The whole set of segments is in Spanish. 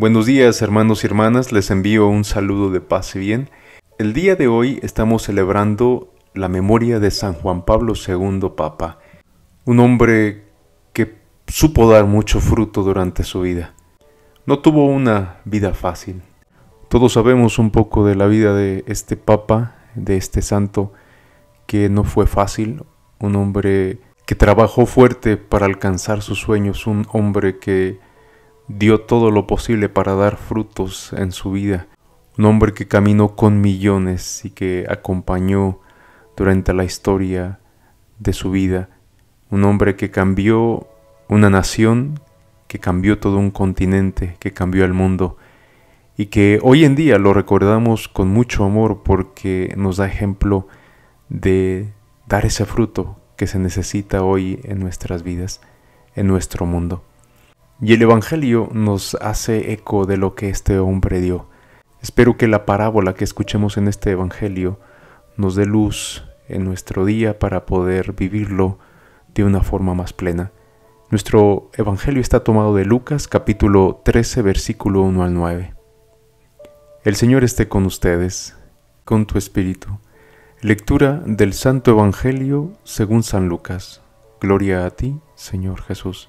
Buenos días hermanos y hermanas, les envío un saludo de paz y bien. El día de hoy estamos celebrando la memoria de San Juan Pablo II Papa, un hombre que supo dar mucho fruto durante su vida. No tuvo una vida fácil. Todos sabemos un poco de la vida de este Papa, de este santo, que no fue fácil, un hombre que trabajó fuerte para alcanzar sus sueños, un hombre que dio todo lo posible para dar frutos en su vida. Un hombre que caminó con millones y que acompañó durante la historia de su vida. Un hombre que cambió una nación, que cambió todo un continente, que cambió el mundo. Y que hoy en día lo recordamos con mucho amor porque nos da ejemplo de dar ese fruto que se necesita hoy en nuestras vidas, en nuestro mundo. Y el Evangelio nos hace eco de lo que este hombre dio. Espero que la parábola que escuchemos en este Evangelio nos dé luz en nuestro día para poder vivirlo de una forma más plena. Nuestro Evangelio está tomado de Lucas capítulo 13 versículo 1 al 9. El Señor esté con ustedes, con tu espíritu. Lectura del Santo Evangelio según San Lucas. Gloria a ti, Señor Jesús.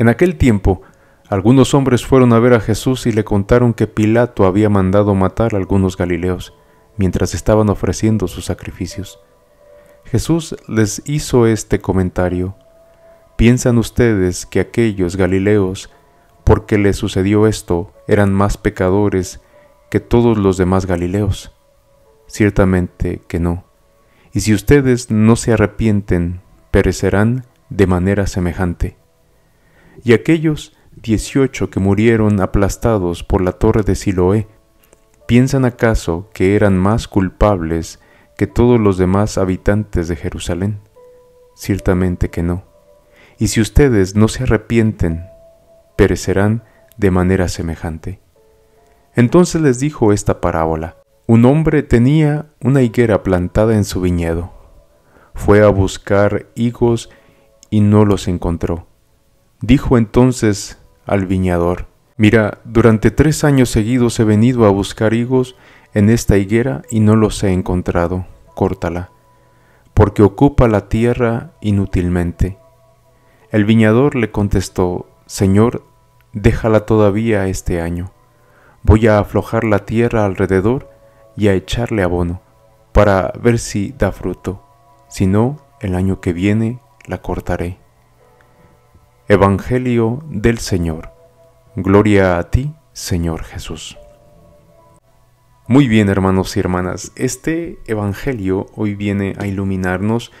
En aquel tiempo, algunos hombres fueron a ver a Jesús y le contaron que Pilato había mandado matar a algunos galileos mientras estaban ofreciendo sus sacrificios. Jesús les hizo este comentario. ¿Piensan ustedes que aquellos galileos, porque les sucedió esto, eran más pecadores que todos los demás galileos? Ciertamente que no. Y si ustedes no se arrepienten, perecerán de manera semejante y aquellos dieciocho que murieron aplastados por la torre de Siloé, ¿piensan acaso que eran más culpables que todos los demás habitantes de Jerusalén? Ciertamente que no. Y si ustedes no se arrepienten, perecerán de manera semejante. Entonces les dijo esta parábola. Un hombre tenía una higuera plantada en su viñedo. Fue a buscar higos y no los encontró Dijo entonces al viñador, Mira, durante tres años seguidos he venido a buscar higos en esta higuera y no los he encontrado, córtala, porque ocupa la tierra inútilmente. El viñador le contestó, Señor, déjala todavía este año. Voy a aflojar la tierra alrededor y a echarle abono, para ver si da fruto. Si no, el año que viene la cortaré. Evangelio del Señor. Gloria a ti, Señor Jesús. Muy bien, hermanos y hermanas, este Evangelio hoy viene a iluminarnos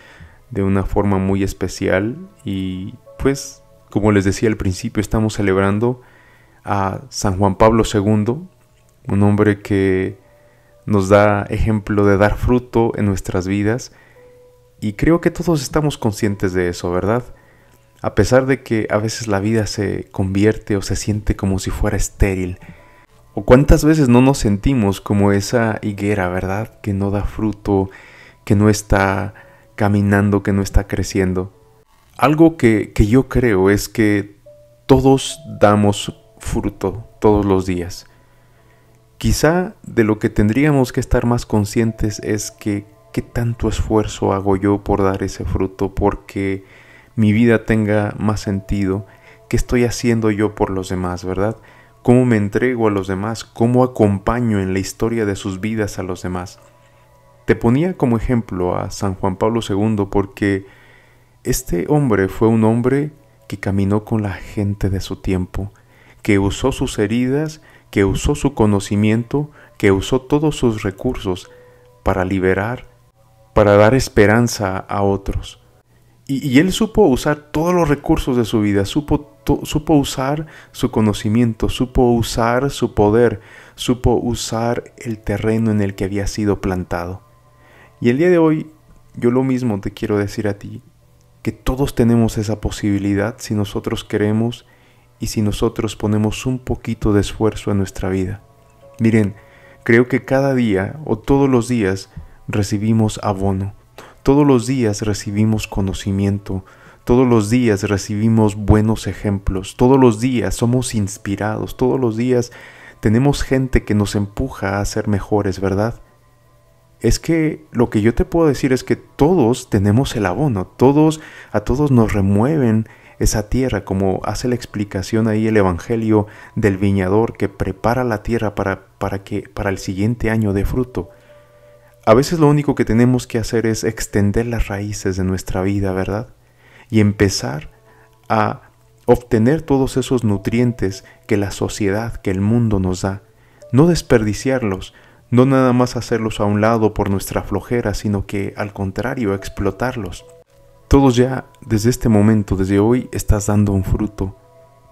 de una forma muy especial y pues, como les decía al principio, estamos celebrando a San Juan Pablo II, un hombre que nos da ejemplo de dar fruto en nuestras vidas y creo que todos estamos conscientes de eso, ¿verdad? A pesar de que a veces la vida se convierte o se siente como si fuera estéril. O cuántas veces no nos sentimos como esa higuera, ¿verdad? Que no da fruto, que no está caminando, que no está creciendo. Algo que, que yo creo es que todos damos fruto todos los días. Quizá de lo que tendríamos que estar más conscientes es que qué tanto esfuerzo hago yo por dar ese fruto, porque mi vida tenga más sentido, qué estoy haciendo yo por los demás, ¿verdad? ¿Cómo me entrego a los demás? ¿Cómo acompaño en la historia de sus vidas a los demás? Te ponía como ejemplo a San Juan Pablo II porque este hombre fue un hombre que caminó con la gente de su tiempo, que usó sus heridas, que usó su conocimiento, que usó todos sus recursos para liberar, para dar esperanza a otros. Y, él supo usar todos los recursos de su vida, supo, supo usar su conocimiento, supo usar su poder, supo usar el terreno en el que había sido plantado. Y el día de hoy yo lo mismo te quiero decir a ti, que todos tenemos esa posibilidad si nosotros queremos y si nosotros ponemos un poquito de esfuerzo en nuestra vida. Miren, creo que cada día o todos los días recibimos abono todos los días recibimos conocimiento, todos los días recibimos buenos ejemplos, todos los días somos inspirados, todos los días tenemos gente que nos empuja a ser mejores, ¿verdad? Es que lo que yo te puedo decir es que todos tenemos el abono, todos a todos nos remueven esa tierra, como hace la explicación ahí el evangelio del viñador que prepara la tierra para para que para el siguiente año de fruto. A veces lo único que tenemos que hacer es extender las raíces de nuestra vida, ¿verdad? Y empezar a obtener todos esos nutrientes que la sociedad, que el mundo nos da. No desperdiciarlos, no nada más hacerlos a un lado por nuestra flojera, sino que al contrario, explotarlos. Todos ya, desde este momento, desde hoy, estás dando un fruto.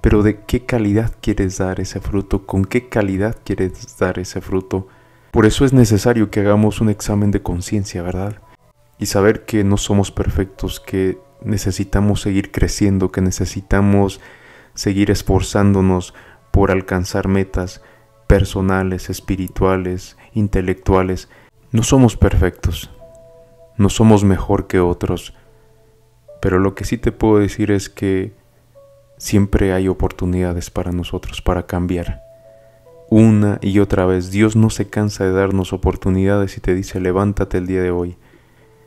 Pero ¿de qué calidad quieres dar ese fruto? ¿Con qué calidad quieres dar ese fruto? Por eso es necesario que hagamos un examen de conciencia, ¿verdad? Y saber que no somos perfectos, que necesitamos seguir creciendo, que necesitamos seguir esforzándonos por alcanzar metas personales, espirituales, intelectuales. No somos perfectos, no somos mejor que otros, pero lo que sí te puedo decir es que siempre hay oportunidades para nosotros para cambiar. Una y otra vez, Dios no se cansa de darnos oportunidades y te dice, levántate el día de hoy.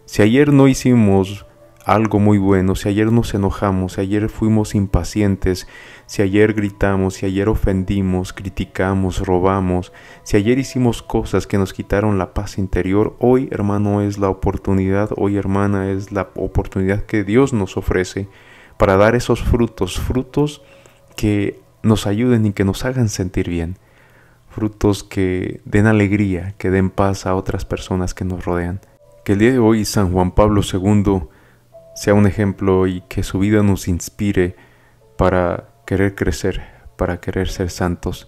Si ayer no hicimos algo muy bueno, si ayer nos enojamos, si ayer fuimos impacientes, si ayer gritamos, si ayer ofendimos, criticamos, robamos, si ayer hicimos cosas que nos quitaron la paz interior, hoy hermano es la oportunidad, hoy hermana es la oportunidad que Dios nos ofrece para dar esos frutos, frutos que nos ayuden y que nos hagan sentir bien frutos que den alegría, que den paz a otras personas que nos rodean. Que el día de hoy San Juan Pablo II sea un ejemplo y que su vida nos inspire para querer crecer, para querer ser santos,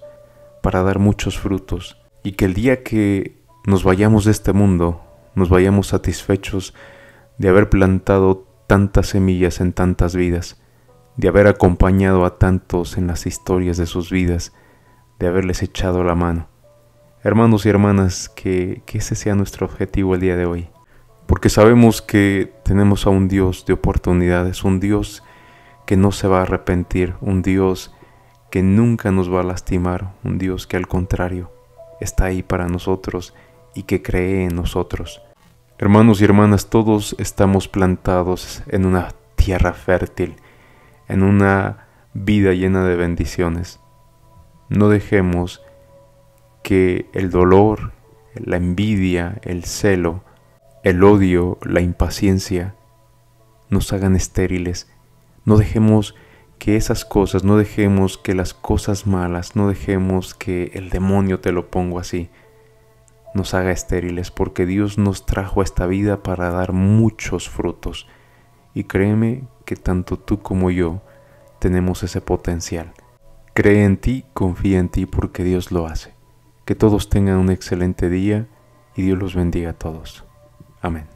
para dar muchos frutos. Y que el día que nos vayamos de este mundo, nos vayamos satisfechos de haber plantado tantas semillas en tantas vidas, de haber acompañado a tantos en las historias de sus vidas, haberles echado la mano. Hermanos y hermanas, que, que ese sea nuestro objetivo el día de hoy, porque sabemos que tenemos a un Dios de oportunidades, un Dios que no se va a arrepentir, un Dios que nunca nos va a lastimar, un Dios que al contrario está ahí para nosotros y que cree en nosotros. Hermanos y hermanas, todos estamos plantados en una tierra fértil, en una vida llena de bendiciones. No dejemos que el dolor, la envidia, el celo, el odio, la impaciencia nos hagan estériles. No dejemos que esas cosas, no dejemos que las cosas malas, no dejemos que el demonio, te lo pongo así, nos haga estériles, porque Dios nos trajo a esta vida para dar muchos frutos. Y créeme que tanto tú como yo tenemos ese potencial. Cree en ti, confía en ti porque Dios lo hace. Que todos tengan un excelente día y Dios los bendiga a todos. Amén.